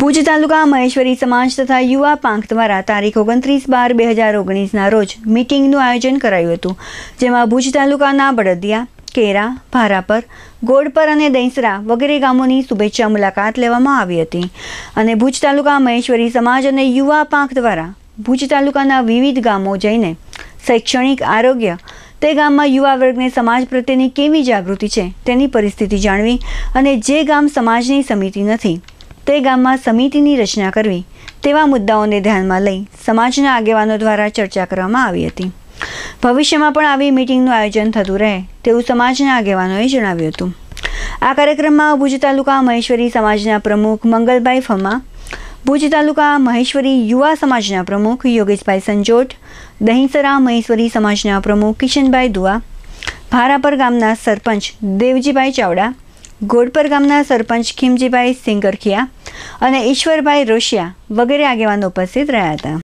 ભુજ તાલુકા મહેશ્વરી સમાજ તથા યુવા પાંખ દ્વારા તારીખ ઓગણત્રીસ બાર બે હજાર ઓગણીસના રોજ મિટિંગનું આયોજન કરાયું હતું જેમાં ભુજ તાલુકાના બળદિયા કેરા ભારાપર ગોડપર અને દૈસરા વગેરે ગામોની શુભેચ્છા મુલાકાત લેવામાં આવી હતી અને ભુજ તાલુકા મહેશ્વરી સમાજ અને યુવા પાંખ દ્વારા ભુજ તાલુકાના વિવિધ ગામો જઈને શૈક્ષણિક આરોગ્ય તે ગામમાં યુવા વર્ગને સમાજ પ્રત્યેની કેવી જાગૃતિ છે તેની પરિસ્થિતિ જાણવી અને જે ગામ સમાજની સમિતિ નથી તે ગામમાં સમિતિની રચના કરવી તેવા મુદ્દાઓને ધ્યાનમાં લઈ સમાજના આગેવાનો દ્વારા ચર્ચા કરવામાં આવી હતી ભવિષ્યમાં પણ આવી મિટિંગનું આયોજન થતું રહે તેવું સમાજના આગેવાનોએ જણાવ્યું હતું આ કાર્યક્રમમાં ભુજ તાલુકા મહેશ્વરી સમાજના પ્રમુખ મંગલભાઈ ફમા ભુજ તાલુકા મહેશ્વરી યુવા સમાજના પ્રમુખ યોગેશભાઈ સંજોટ દહીંસરા મહેશ્વરી સમાજના પ્રમુખ કિશનભાઈ દુઆ ભારાપર ગામના સરપંચ દેવજીભાઈ ચાવડા ગોડપર ગામના સરપંચ ખીમજીભાઈ સિંગરખિયા અને ઈશ્વરભાઈ રોશિયા વગેરે આગેવાનો ઉપસ્થિત રહ્યા હતા